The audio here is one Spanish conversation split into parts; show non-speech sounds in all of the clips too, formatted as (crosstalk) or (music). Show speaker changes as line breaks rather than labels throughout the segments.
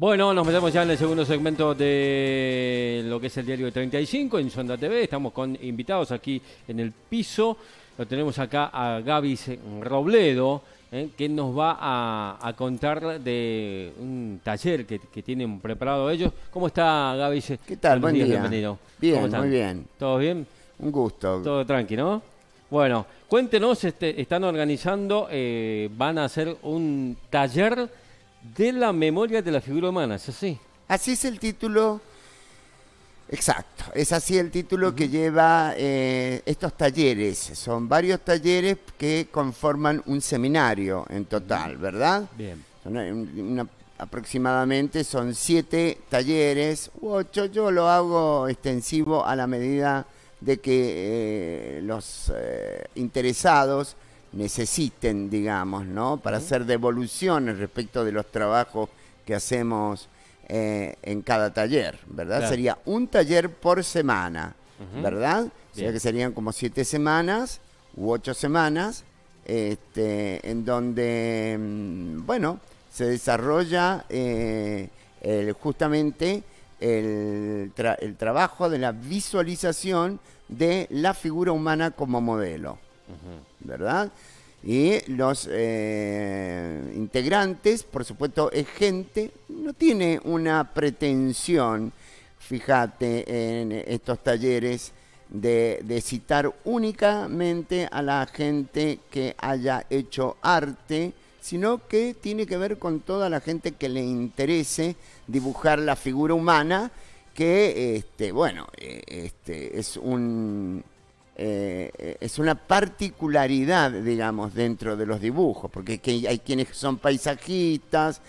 Bueno, nos metemos ya en el segundo segmento de lo que es el diario 35 en Sonda TV. Estamos con invitados aquí en el piso. Lo tenemos acá a Gaby Robledo, eh, que nos va a, contar de un taller que, tienen preparado ellos. ¿Cómo está Gaby? ¿Qué tal? Buen día. Bienvenido. Bien, muy bien. ¿Todo bien?
Un gusto.
Todo tranquilo. Bueno, cuéntenos, este, están organizando, eh, van a hacer un taller de la memoria de la figura humana, ¿es así?
Así es el título Exacto, es así el título que lleva eh, estos talleres. Son varios talleres que conforman un seminario en total, ¿verdad? Bien. aproximadamente son siete talleres u ocho. Yo lo hago extensivo a la medida de que eh, los eh, interesados necesiten, digamos, ¿no? Para hacer devoluciones respecto de los trabajos que hacemos eh, en cada taller, ¿verdad? Sería un taller por semana, ¿verdad? O sea que serían como siete semanas u ocho semanas, este, en donde, mm, bueno, se desarrolla eh, el, justamente el trabajo de la visualización de la figura humana como modelo. ¿verdad? Y los eh, integrantes, por supuesto, es gente, no tiene una pretensión, fíjate, en estos talleres de, de citar únicamente a la gente que haya hecho arte, sino que tiene que ver con toda la gente que le interese dibujar la figura humana, que, este, bueno, eh, este, es un eh, es una particularidad, digamos, dentro de los dibujos, porque hay quienes son paisajistas,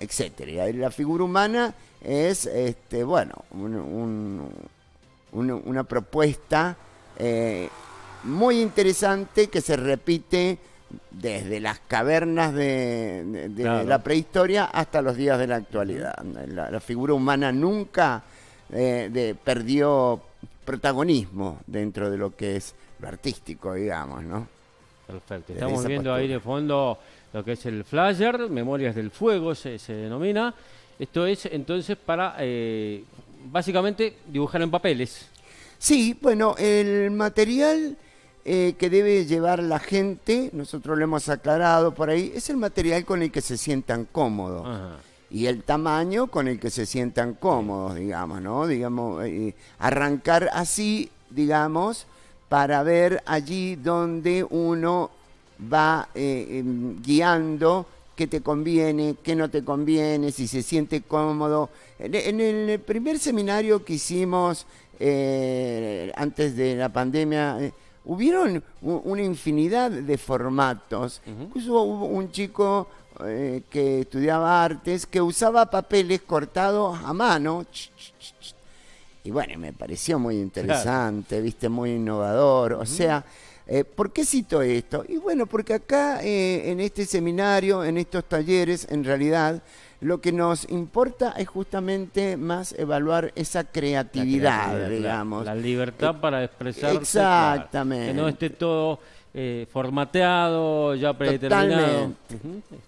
etc. y La figura humana es, este, bueno, una propuesta eh, muy interesante que se repite desde las cavernas de, la prehistoria hasta los días de la actualidad. La, figura humana nunca eh, perdió protagonismo dentro de lo que es lo artístico, digamos, ¿no? Perfecto. Estamos viendo ahí
de fondo lo que es el flyer, Memorias del Fuego se, denomina. Esto es entonces para eh, básicamente dibujar en papeles.
Sí, bueno, el material eh, que debe llevar la gente, nosotros lo hemos aclarado por ahí, es el material con el que se sientan cómodos. Ajá y el tamaño con el que se sientan cómodos, digamos, ¿no? Digamos, eh, arrancar así, digamos, para ver allí donde uno va eh, em, guiando qué te conviene, qué no te conviene, si se siente cómodo. En, el primer seminario que hicimos eh, antes de la pandemia, hubieron una infinidad de formatos. Incluso hubo un chico eh, que estudiaba artes, que usaba papeles cortados a mano. Y bueno, me pareció muy interesante, viste, muy innovador. O sea, eh, ¿por qué cito esto? Y bueno, porque acá eh, en este seminario, en estos talleres, en realidad, lo que nos importa es justamente más evaluar esa creatividad, digamos.
La, libertad para expresar. Exactamente. que no esté todo eh, formateado, ya predeterminado.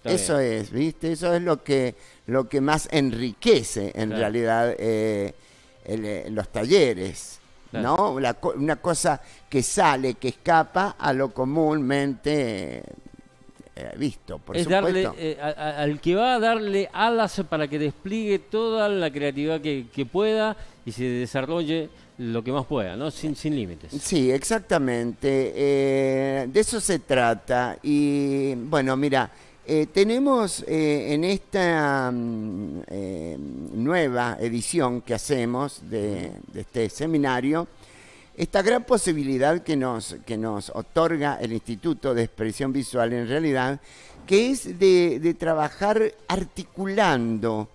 Eso
es, ¿viste? Eso es lo que, lo que más enriquece en realidad eh, eh, los talleres. ¿No? una cosa que sale, que escapa a lo comúnmente visto, eh, por Darle,
eh, al que va a darle alas para que despliegue toda la creatividad que, pueda y se desarrolle lo que más pueda, ¿no? Sin, sin límites.
Sí, exactamente. Eh, de eso se trata. Y bueno, mira, tenemos en esta mm, nueva edición que hacemos de este seminario, esta gran posibilidad que nos, que nos otorga el Instituto de Expresión Visual en realidad, que es de, trabajar articulando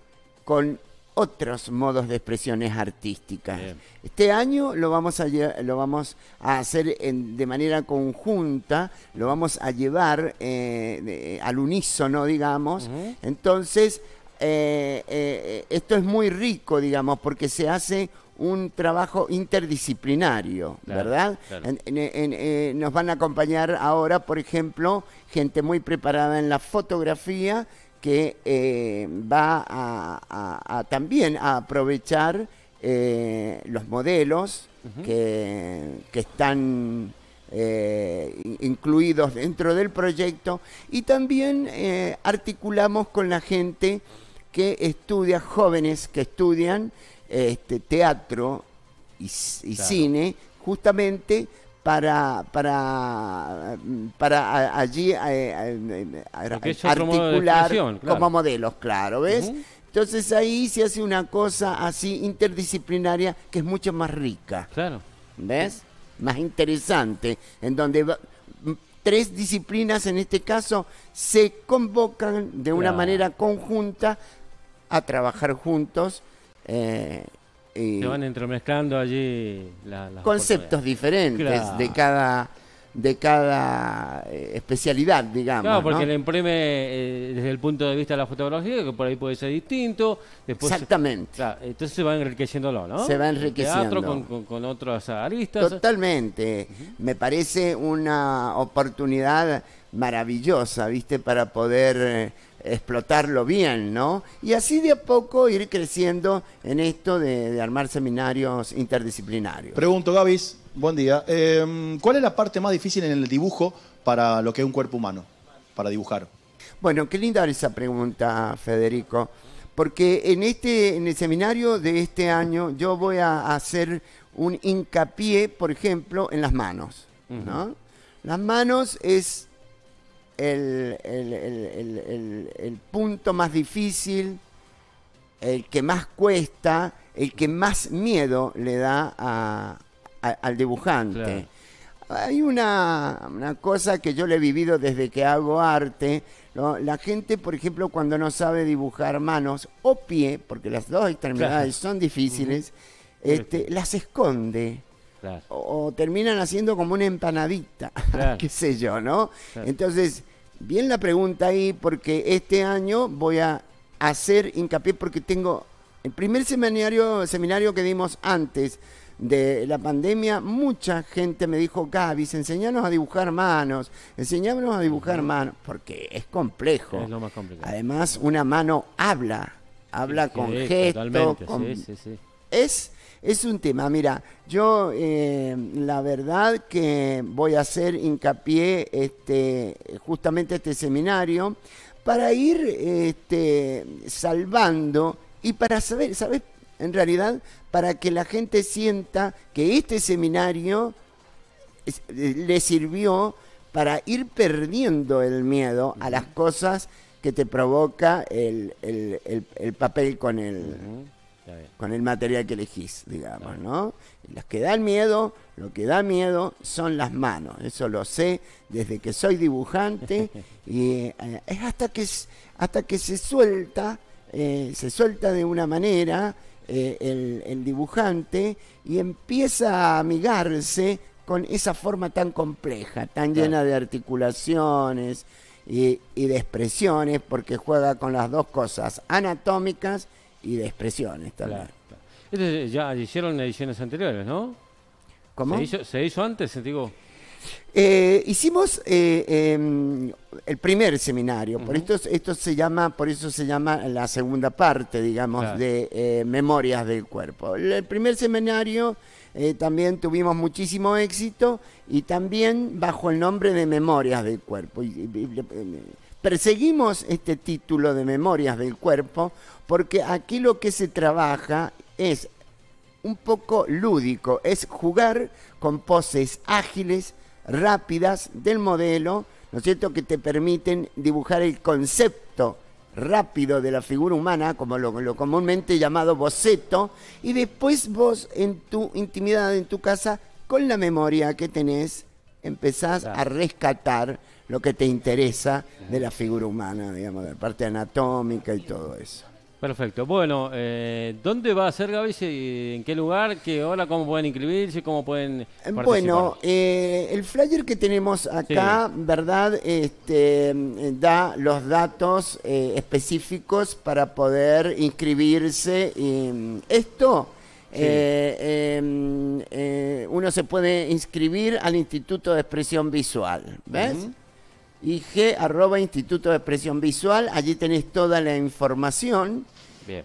con otros modos de expresiones artísticas. Este año lo vamos a, lo vamos a hacer de manera conjunta, lo vamos a llevar eh, al unísono, digamos. Entonces, eh, eh, esto es muy rico, digamos, porque se hace un trabajo interdisciplinario, ¿verdad? Eh, nos van a acompañar ahora, por ejemplo, gente muy preparada en la fotografía que eh, va a, también a aprovechar eh, los modelos que, están incluidos dentro del proyecto y también articulamos con la gente que estudia, jóvenes que estudian este, teatro y, cine justamente para para para allí eh, articular como modelos claro ves entonces ahí se hace una cosa así interdisciplinaria que es mucho más rica claro ves más interesante en donde tres disciplinas en este caso se convocan de una manera conjunta a trabajar juntos eh, se van
entremezclando allí las conceptos
diferentes de cada de cada eh, especialidad, digamos. Claro, porque le
imprime eh, desde el punto de vista de la fotografía, que por ahí puede ser distinto. Exactamente. entonces se va enriqueciéndolo, ¿no? Se va enriqueciendo. con, con, otros aristas.
Totalmente. Me parece una oportunidad maravillosa, ¿viste? Para poder explotarlo bien, ¿no? Y así de a poco ir creciendo en esto de, armar seminarios interdisciplinarios.
Pregunto, Gavis, buen día.
Em, ¿Cuál es la parte más difícil en el dibujo para lo que es un cuerpo humano, para dibujar? Bueno, qué linda esa pregunta, Federico, porque en, este, en el seminario de este año yo voy a hacer un hincapié, por ejemplo, en las manos, ¿no? Las manos es el, el, punto más difícil, el que más cuesta, el que más miedo le da al dibujante. Hay una, cosa que yo le he vivido desde que hago arte. La gente, por ejemplo, cuando no sabe dibujar manos o pie, porque las dos extremidades son difíciles, este, las esconde. O, terminan haciendo como una empanadita, (laughs) qué sé yo, ¿no? Entonces, bien la pregunta ahí, porque este año voy a hacer hincapié porque tengo el primer seminario, seminario que dimos antes de la pandemia, mucha gente me dijo, Gavis, enseñanos a dibujar manos, enseñanos a dibujar manos, porque es complejo. Además, una mano habla, habla con sí, gestos. es es un tema, mira, yo eh, la verdad que voy a hacer hincapié este, justamente este seminario para ir este, salvando y para saber, ¿sabes? En realidad, para que la gente sienta que este seminario le sirvió para ir perdiendo el miedo a las cosas que te provoca el, papel con el, con el material que elegís, digamos, ¿no? las que dan miedo, lo que da miedo son las manos, eso lo sé desde que soy dibujante (laughs) y eh, es hasta que, hasta que se suelta, eh, se suelta de una manera eh, el, dibujante y empieza a amigarse con esa forma tan compleja, tan llena de articulaciones y de expresiones, porque juega con las dos cosas, anatómicas y de expresiones también.
Este ya hicieron ediciones anteriores, ¿no? ¿Cómo? ¿Se hizo, se antes, digo?
Eh, hicimos eh, em, el primer seminario, por esto, esto se llama, por eso se llama la segunda parte, digamos, de eh, Memorias del Cuerpo. El primer seminario también tuvimos muchísimo éxito y también bajo el nombre de Memorias del Cuerpo. Perseguimos este título de Memorias del Cuerpo porque aquí lo que se trabaja es un poco lúdico, es jugar con poses ágiles, rápidas del modelo, ¿no es cierto?, que te permiten dibujar el concepto rápido de la figura humana, como lo, lo, comúnmente llamado boceto, y después vos en tu intimidad, en tu casa, con la memoria que tenés, empezás a rescatar lo que te interesa de la figura humana, digamos, de la parte anatómica y todo eso.
Perfecto. Bueno, eh, ¿dónde va a ser, Gaby? ¿En qué lugar? ¿Qué hora? ¿Cómo pueden inscribirse? ¿Cómo pueden eh, Bueno,
eh, el flyer que tenemos acá, ¿verdad? Este, da los datos específicos para poder inscribirse. Mm, esto... Em, uno se puede inscribir al Instituto de Expresión Visual, ¿ves? y g arroba Instituto de Expresión Visual. Allí tenés toda la información.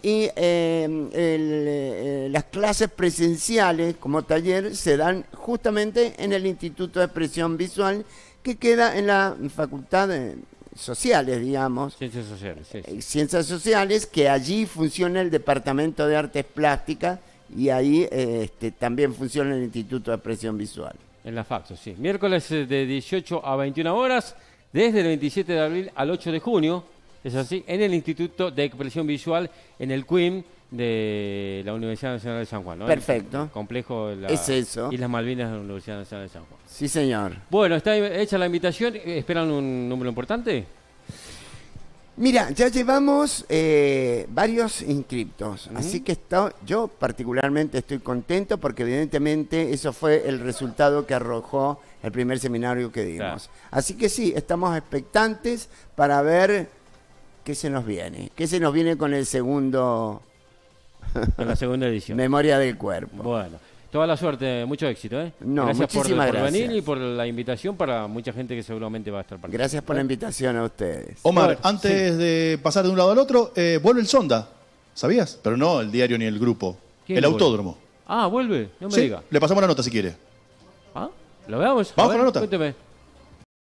Y em, eh, las clases presenciales como taller se dan justamente en el Instituto de Expresión Visual que queda en la Facultad de Sociales, digamos. Ciencias Sociales, sí, eh, Ciencias Sociales, que allí funciona el Departamento de Artes Plásticas y ahí eh, este, también funciona el Instituto de Expresión Visual.
En la FAPSO, sí. Miércoles de 18 a 21 horas desde el 27 de abril al 8 de junio, es así, en el Instituto de Expresión Visual, en el QUIM de la Universidad Nacional de San Juan. Perfecto. complejo de la, es eso. Y las Malvinas de la Universidad Nacional de San Juan.
Sí, señor.
Bueno, está hecha la invitación. Eh, ¿Esperan un número importante?
Mira, ya llevamos eh, varios inscriptos, así que yo particularmente estoy contento porque evidentemente eso fue el resultado que arrojó el primer seminario que dimos. Así que sí, estamos expectantes para ver qué se nos viene, qué se nos viene con el segundo... (laughs) Con la segunda edición. Memoria del cuerpo. Bueno.
Toda la suerte, mucho éxito. ¿eh? No, gracias por, venir y por la invitación para mucha gente que seguramente va a estar participando. Gracias por la invitación a
ustedes. Omar, antes
de pasar de un lado al otro, eh, vuelve el Sonda, ¿sabías? Pero no el diario ni el grupo, el autódromo. Ah, vuelve, no me sí, Le pasamos la nota si quiere. ¿Ah? ¿Lo veamos? Vamos con la nota. Cuénteme.